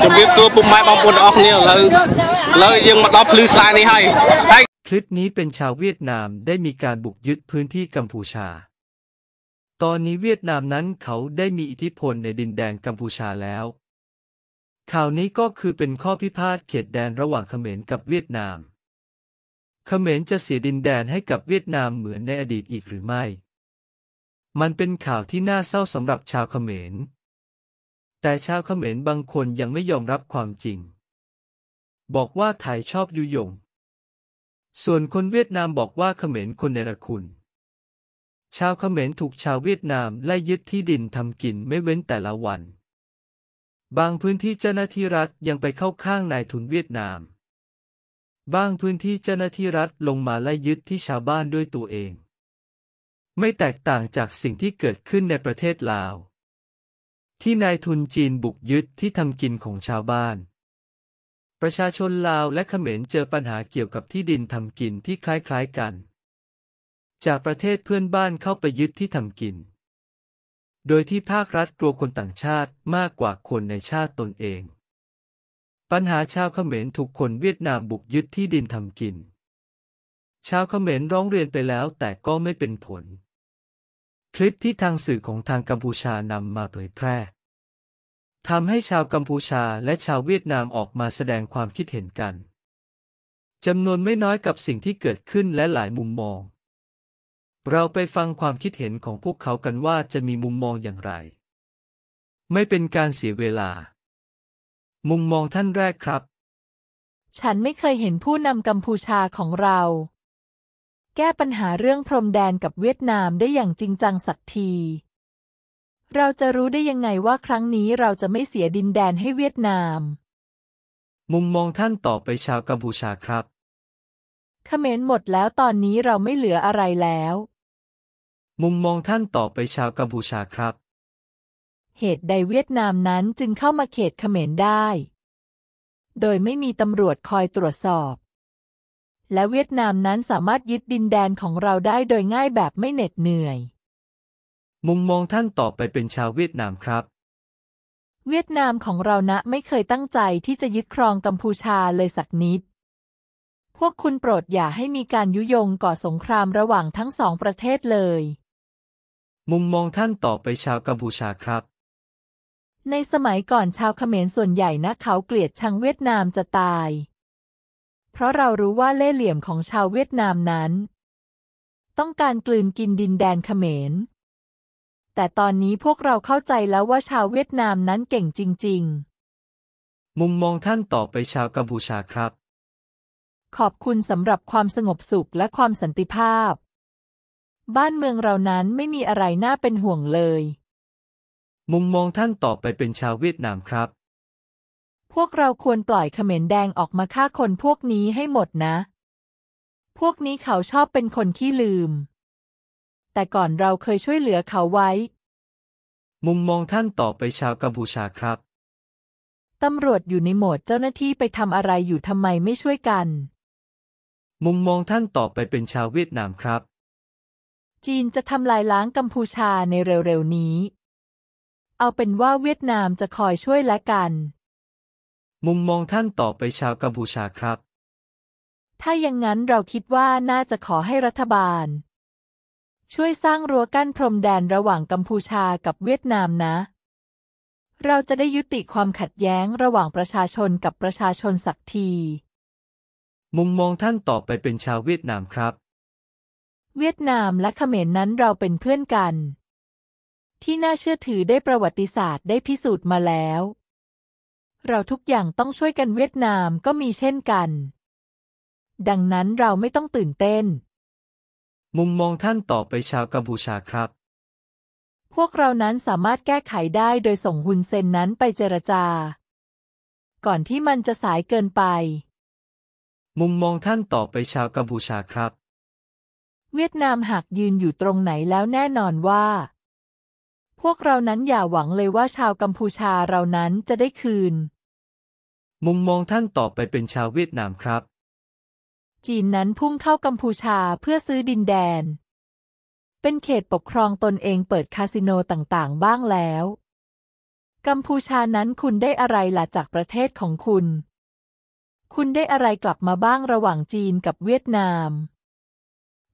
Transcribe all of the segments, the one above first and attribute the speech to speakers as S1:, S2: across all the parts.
S1: ผมวิบซัวปุ่มไม้บางปนออกเนี่ยแล้วแล้วยังมาดับพลื้นายนี่ให้ คลิปนี้เป็นชาวเวียดนามได้มีการบุกยึดพื้นที่กัมพูชา ตอนนี้เวียดนามนั้นเขาได้มีอิทธิพลในดินแดนกัมพูชาแล้ว ข่าวนี้ก็คือเป็นข้อพิพาทเขตแดนระหว่างเขมรกับเวียดนาม เขมรจะเสียดินแดนให้กับเวียดนามเหมือนในอดีตอีกหรือไม่ มันเป็นข่าวที่น่าเศร้าสำหรับชาวเขมรแต่ชาวเขมรบางคนยังไม่ยอมรับความจริง บอกว่าไทยชอบยุยงส่วนคนเวียดนามบอกว่าเขมรคนเนรคุณ ชาวเขมรถูกชาวเวียดนามไล่ยึดที่ดินทำกินไม่เว้นแต่ละวัน บางพื้นที่เจ้าหน้าที่รัฐยังไปเข้าข้างนายทุนเวียดนามบางพื้นที่เจ้าหน้าที่รัฐลงมาไล่ยึดที่ชาวบ้านด้วยตัวเอง ไม่แตกต่างจากสิ่งที่เกิดขึ้นในประเทศลาวที่นายทุนจีนบุกยึด ที่ทำกินของชาวบ้าน ประชาชนลาวและเขมรเจอปัญหาเกี่ยวกับที่ดินทำกินที่คล้ายๆกัน จากประเทศเพื่อนบ้านเข้าไปยึด ที่ทำกิน โดยที่ภาครัฐกลัวคนต่างชาติมากกว่าคนในชาติตนเอง ปัญหาชาวเขมรถูกคนเวียดนามบุกยึดที่ดินทำกิน ชาวเขมรร้องเรียนไปแล้วแต่ก็ไม่เป็นผล คลิปที่ทางสื่อของทางกัมพูชานำมาเผยแพร่ทำให้ชาวกัมพูชาและชาวเวียดนามออกมาแสดงความคิดเห็นกันจำนวนไม่น้อยกับสิ่งที่เกิดขึ้นและหลายมุมมอง เราไปฟังความคิดเห็นของพวกเขากันว่าจะมีมุมมองอย่างไร ไม่เป็นการเสียเวลา มุมมองท่านแรกครับ
S2: ฉันไม่เคยเห็นผู้นำกัมพูชาของเรา แก้ปัญหาเรื่องพรมแดนกับเวียดนามได้อย่างจริงจังสักทีเราจะรู้ได้ยังไงว่าครั้งนี้เราจะไม่เสียดินแดนให้เวียดนาม
S1: มุมมองท่านต่อไปชาวกัมพูชาครับ
S2: เขมรหมดแล้วตอนนี้เราไม่เหลืออะไรแล้ว
S1: มุมมองท่านต่อไปชาว กัมพูชาครับ
S2: เหตุใดเวียดนามนั้นจึงเข้ามาเขตเขมรได้ โดยไม่มีตำรวจคอยตรวจสอบ และเวียดนามนั้นสามารถยึดดินแดนของเราได้โดยง่ายแบบไม่เหน็ดเหนื่อย
S1: มุมมองท่านต่อไปเป็นชาวเวียดนามครับ
S2: เวียดนามของเรานะไม่เคยตั้งใจที่จะยึดครองกัมพูชาเลยสักนิด พวกคุณโปรดอย่าให้มีการยุยงก่อสงครามระหว่างทั้งสองประเทศเลย
S1: มุมมองท่านต่อไปชาวกัมพูชาครับ
S2: ในสมัยก่อนชาวเขมรส่วนใหญ่นะเขาเกลียดชังเวียดนามจะตาย เพราะเรารู้ว่าเล่เหลี่ยมของชาวเวียดนามนั้น ต้องการกลืนกินดินแดนเขมรแต่ตอนนี้พวกเราเข้าใจแล้วว่าชาวเวียดนามนั้นเก่งจริง
S1: ๆ มุมมองท่านต่อไปชาวกัมพูชาครับ
S2: ขอบคุณสำหรับความสงบสุขและความสันติภาพ บ้านเมืองเรานั้นไม่มีอะไรน่าเป็นห่วงเลย มุ
S1: มมองท่านต่อไปเป็นชาวเวียดนามครับ
S2: พวกเราควรปล่อยเขมรแดงออกมาฆ่าคนพวกนี้ให้หมดนะ พวกนี้เขาชอบเป็นคนขี้ลืมแต่ก่อนเราเคยช่วยเหลือเขาไว้
S1: มุมมองท่านต่อไปชาวกัมพูชาครับ
S2: ตำรวจอยู่ในโหมดเจ้าหน้าที่ไปทำอะไรอยู่ทำไมไม่ช่วยกัน
S1: มุมมองท่านต่อไปเป็นชาวเวียดนามครับ
S2: จีนจะทำลายล้างกัมพูชาในเร็วๆนี้ เอาเป็นว่าเวียดนามจะคอยช่วยและกัน
S1: มุมมองท่านต่อไปชาวกัมพูชาครับ
S2: ถ้าอย่างนั้นเราคิดว่าน่าจะขอให้รัฐบาลช่วยสร้างรั้วกั้นพรมแดนระหว่างกัมพูชากับเวียดนามนะ เราจะได้ยุติความขัดแย้งระหว่างประชาชนกับประชาชนสักที
S1: มุมมองท่านต่อไปเป็นชาวเวียดนามครับ
S2: เวียดนามและเขมรนนั้นเราเป็นเพื่อนกัน ที่น่าเชื่อถือได้ประวัติศาสตร์ได้พิสูจน์มาแล้ว เราทุกอย่างต้องช่วยกันเวียดนามก็มีเช่นกัน ดังนั้นเราไม่ต้องตื่นเต้น
S1: มุมมองท่านต่อไปชาวกัมพูชาครับ
S2: พวกเรานั้นสามารถแก้ไขได้โดยส่งฮุนเซนนั้นไปเจรจา ก่อนที่มันจะสายเกินไป
S1: มุมมองท่านต่อไปชาวกัมพูชาครับ
S2: เวียดนามหากยืนอยู่ตรงไหนแล้วแน่นอนว่า พวกเรานั้นอย่าหวังเลยว่าชาวกัมพูชาเรานั้นจะได้คืน
S1: มุมมองท่านต่อไปเป็นชาวเวียดนามครับ
S2: จีนนั้นพุ่งเข้ากัมพูชาเพื่อซื้อดินแดน เป็นเขตปกครองตนเองเปิดคาสิโนต่างๆ บ้างแล้ว กัมพูชานั้นคุณได้อะไรล่ะจากประเทศของคุณ คุณได้อะไรกลับมาบ้างระหว่างจีนกับเวียดนาม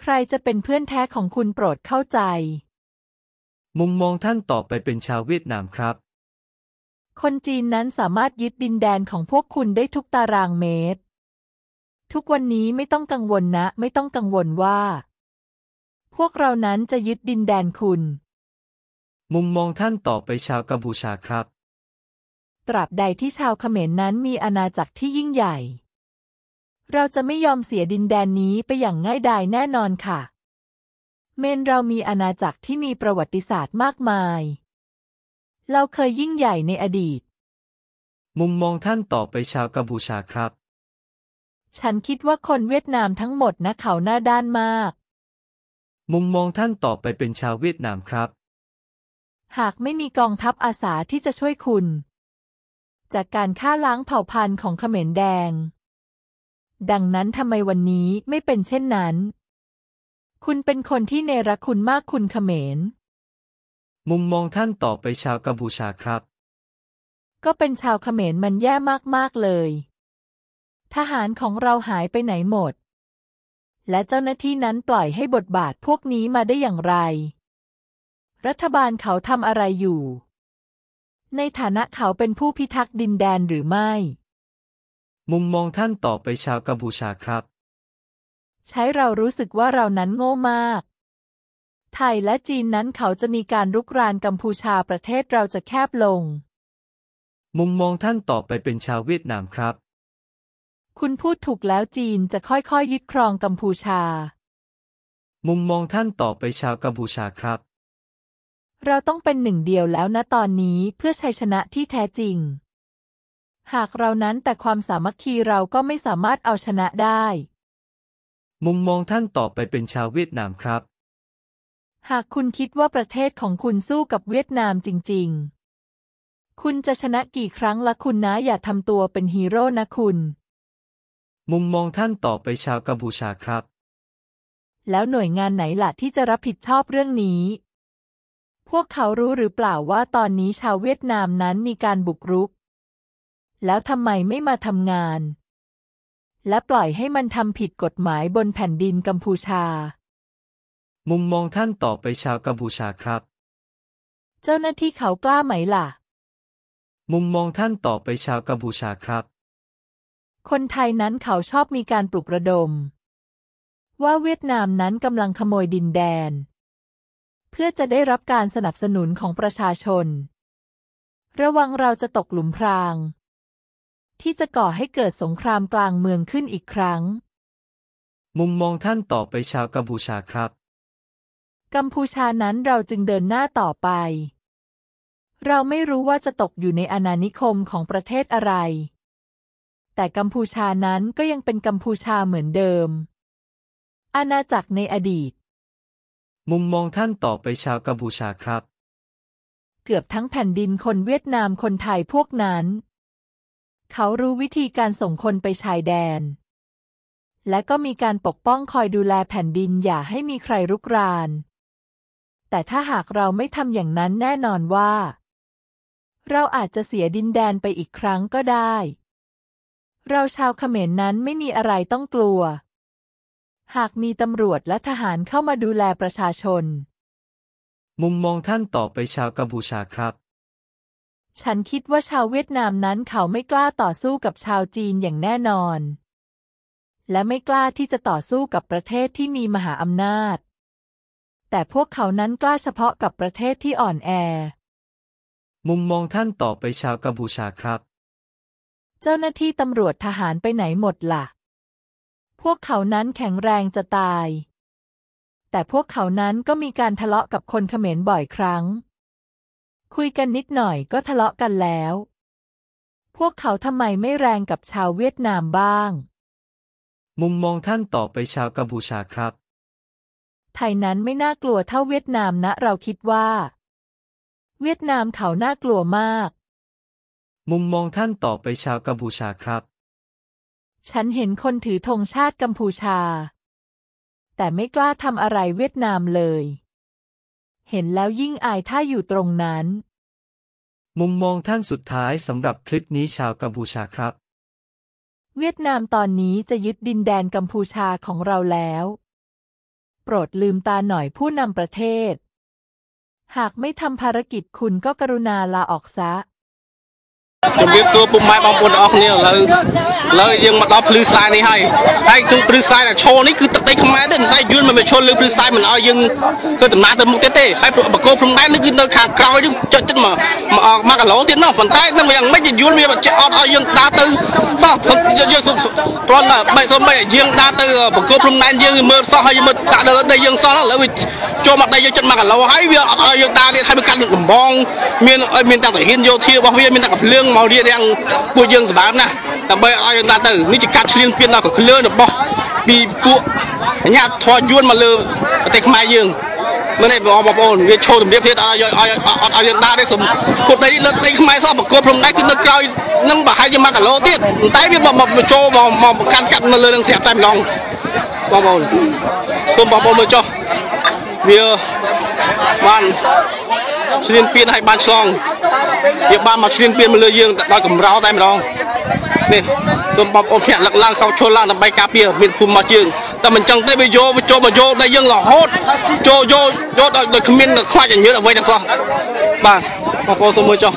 S2: ใครจะเป็นเพื่อนแท้ของคุณโปรดเข้าใจ
S1: มุมมองท่านต่อไปเป็นชาวเวียดนามครับ
S2: คนจีนนั้นสามารถยึดดินแดนของพวกคุณได้ทุกตารางเมตรทุกวันนี้ไม่ต้องกังวลนะ ไม่ต้องกังวลว่า พวกเรานั้นจะยึดดินแดนคุณ
S1: มุมมองท่านต่อไปชาวกัมพูชาครับ
S2: ตราบใดที่ชาวเขมรนนั้นมีอาณาจักรที่ยิ่งใหญ่ เราจะไม่ยอมเสียดินแดนนี้ไปอย่างง่ายดายแน่นอนค่ะ เมนเรามีอาณาจักรที่มีประวัติศาสตร์มากมาย เราเคยยิ่งใหญ่ในอดีต
S1: มุมมองท่านต่อไปชาวกัมพูชาครับ
S2: ฉันคิดว่าคนเวียดนามทั้งหมดนะเขาหน้าด้านมาก
S1: มุมมองท่านต่อไปเป็นชาวเวียดนามครับ
S2: หากไม่มีกองทัพอาสาที่จะช่วยคุณ จากการฆ่าล้างเผ่าพันธุ์ของเขมรแดง ดังนั้นทำไมวันนี้ไม่เป็นเช่นนั้น คุณเป็นคนที่เนรคุณมากคุณเขมร
S1: มุมมองท่านต่อไปชาวกัมพูชาครับ
S2: ก็เป็นชาวเขมรมันแย่มากๆเลยทหารของเราหายไปไหนหมด และเจ้าหน้าที่นั้นปล่อยให้บทบาทพวกนี้มาได้อย่างไร รัฐบาลเขาทำอะไรอยู่ ในฐานะเขาเป็นผู้พิทักษ์ดินแดนหรือไม่ มุมม
S1: องท่านต่อไปชาวกัมพูชาครับ
S2: ใช้เรารู้สึกว่าเรานั้นโง่มาก ไทยและจีนนั้นเขาจะมีการรุกรานกัมพูชาประเทศเราจะแคบลง
S1: มุมมองท่านต่อไปเป็นชาวเวียดนามครับ
S2: คุณพูดถูกแล้วจีนจะค่อย ๆ ยึดครองกัมพูชา
S1: มุมมองท่านต่อไปชาวกัมพูชาครับ
S2: เราต้องเป็นหนึ่งเดียวแล้วนะตอนนี้เพื่อชัยชนะที่แท้จริง หากเรานั้นแต่ความสามัคคีเราก็ไม่สามารถเอาชนะได้
S1: มุมมองท่านต่อไปเป็นชาวเวียดนามครับ
S2: หากคุณคิดว่าประเทศของคุณสู้กับเวียดนามจริง ๆ คุณจะชนะกี่ครั้งละคุณนะอย่าทำตัวเป็นฮีโร่นะคุณ
S1: มุมมองท่านต่อไปชาวกัมพูชาครับ
S2: แล้วหน่วยงานไหนล่ะที่จะรับผิดชอบเรื่องนี้ พวกเขารู้หรือเปล่าว่าตอนนี้ชาวเวียดนามนั้นมีการบุกรุก แล้วทำไมไม่มาทำงาน และปล่อยให้มันทำผิดกฎหมายบนแผ่นดินกัมพูชา
S1: มุมมองท่านต่อไปชาวกัมพูชาครับ
S2: เจ้าหน้าที่เขากล้าไหมล่ะ
S1: มุมมองท่านต่อไปชาวกัมพูชาครับ
S2: คนไทยนั้นเขาชอบมีการปลุกระดม ว่าเวียดนามนั้นกำลังขโมยดินแดน เพื่อจะได้รับการสนับสนุนของประชาชน ระวังเราจะตกหลุมพราง ที่จะก่อให้เกิดสงครามกลางเมืองขึ้นอีกครั้ง
S1: มุมมองท่านต่อไปชาวกัมพูชาครับ
S2: กัมพูชานั้นเราจึงเดินหน้าต่อไป เราไม่รู้ว่าจะตกอยู่ในอาณานิคมของประเทศอะไรแต่กัมพูชานั้นก็ยังเป็นกัมพูชาเหมือนเดิม อาณาจักรในอดีต
S1: มุมมองท่านต่อไปชาวกัมพูชาครับ
S2: เกือบทั้งแผ่นดินคนเวียดนามคนไทยพวกนั้น เขารู้วิธีการส่งคนไปชายแดน และก็มีการปกป้องคอยดูแลแผ่นดินอย่าให้มีใครรุกราน แต่ถ้าหากเราไม่ทำอย่างนั้นแน่นอนว่า เราอาจจะเสียดินแดนไปอีกครั้งก็ได้เราชาวเขมรนั้นไม่มีอะไรต้องกลัว หากมีตำรวจและทหารเข้ามาดูแลประชาชน
S1: มุมมองท่านต่อไปชาวกัมพูชาครับ
S2: ฉันคิดว่าชาวเวียดนามนั้นเขาไม่กล้าต่อสู้กับชาวจีนอย่างแน่นอน และไม่กล้าที่จะต่อสู้กับประเทศที่มีมหาอำนาจ แต่พวกเขานั้นกล้าเฉพาะกับประเทศที่อ่อนแอ
S1: มุมมองท่านต่อไปชาวกัมพูชาครับ
S2: เจ้าหน้าที่ตำรวจทหารไปไหนหมดละ่ะ พวกเขานั้นแข็งแรงจะตาย แต่พวกเขานั้นก็มีการทะเลาะกับคนเขมรบ่อยครั้ง คุยกันนิดหน่อยก็ทะเลาะกันแล้ว พวกเขาทำไมไม่แรงกับชาวเวียดนามบ้าง
S1: มุมมองท่านต่อไปชาวกัมพูชาครับ
S2: ไทยนั้นไม่น่ากลัวเท่าเวียดนามนะ เราคิดว่า เวียดนามเขาน่ากลัวมาก
S1: มุมมองท่านต่อไปชาวกัมพูชาครับ
S2: ฉันเห็นคนถือธงชาติกัมพูชา แต่ไม่กล้าทำอะไรเวียดนามเลย เห็นแล้วยิ่งอายถ้าอยู่ตรงนั้น
S1: มุมมองท่านสุดท้ายสำหรับคลิปนี้ชาวกัมพูชาครับ
S2: เวียดนามตอนนี้จะยึดดินแดนกัมพูชาของเราแล้ว โปรดลืมตาหน่อยผู้นำประเทศ หากไม่ทำภารกิจคุณก็กรุณาลาออกซะ
S1: ជំរាបសួរពុកម៉ែបងប្អូនទាំងអស់គ្នាឥឡូវឥឡូវយើង
S3: មកដល់ភ្លឺខ្សែនេះហើយហើយក្នុងភ្លឺខ្សែដែលឈរនេះគឺទឹកដីខ្មែរទេមិនដែលយួនមិនឈរលើភ្លឺខ្សែមិនឲ្យយើងធ្វើដំណើរទៅមុខទៀតទេហើយបកគោព្រំដែននេះគឺនៅខាងក្រោយយើងចុចចិត្តមកមកមកគីឡូទៀតនោះប៉ុន្តែនឹងយ៉ាងម៉េចយួនវាបច្ចេកអត់ឲ្យយើងដើរទៅសោះយើងព្រមតែបែកសុំបែកយើងដើរទៅបកគោព្រំដែនយើងមើលសោះហើយមើលតាក់ដល់ដីយើងសោះឥឡូវវាចូលមកដីយើងចិត្តមកគីឡូហើយវាអត់ឲ្យយើងដើរទៀតហើយវាកាត់នឹងបំងមានឲ្យមានតាំងតាហ៊ានយោធារបស់វាមានតាំងកំភ្លើងមករៀបរៀងពួកយើងសម្បើមណាស់ដើម្បីឲ្យយើងទៅនេះជាការឈ្លានពានដល់កក្លឿនរបស់ពីពួកអញ្ញាធរយួនមកលើប្រទេសខ្មែរយើងមែនទេបងប្អូនវាឈោជំរាបទៀតឲ្យឲ្យអត់ឲ្យយើងដើរទេសូមពួកដីលើដីខ្មែរសោះប្រកួតព្រំដែនគឺនៅក្រោយនឹងប្រហែលជា1គីឡូទៀតតែវាមកចូលមកកាន់កាប់នៅលើនឹងស្រាប់តែម្ដងបងប្អូនសូមបងប្អូនមើលចុះវាបានឈ្លានពានឲ្យបានឆ្លងវាបានមកឈ្លានពានមកលើយើងដោយកម្រោតែម្ដងនេះសូមបងប្អូនភ្នាក់លឹកឡើងខោឈុលឡើងដើម្បីការពារមានភូមិមកយើងតែមិនចឹងទេវាយកវាចូលមកយកតែយើងរហូតចូលយកយកដោយគ្មានខ្លាចញើតអ្វីទាំងសោះបាទបងប្អូនសូមមើលចុះ